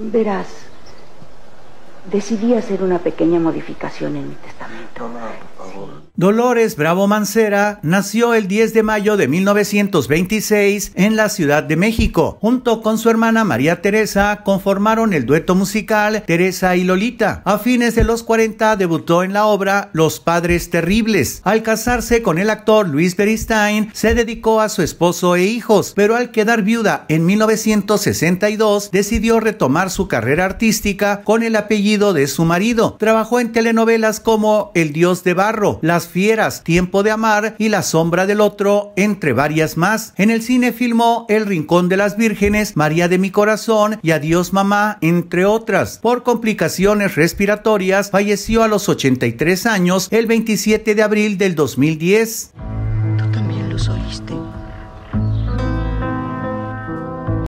Verás, decidí hacer una pequeña modificación en mi testamento. Dolores Bravo Mancera nació el 10 de mayo de 1926 en la Ciudad de México. Junto con su hermana María Teresa conformaron el dueto musical Teresa y Lolita. A fines de los 40 debutó en la obra Los Padres Terribles. Al casarse con el actor Luis Beristain, se dedicó a su esposo e hijos, pero al quedar viuda en 1962 decidió retomar su carrera artística con el apellido de su marido. Trabajó en telenovelas como El Dios de Barro, Las Fieras, Tiempo de Amar y La Sombra del Otro, entre varias más. En el cine filmó El Rincón de las Vírgenes, María de mi Corazón y Adiós Mamá, entre otras. Por complicaciones respiratorias, falleció a los 83 años el 27 de abril del 2010. Tú también oíste.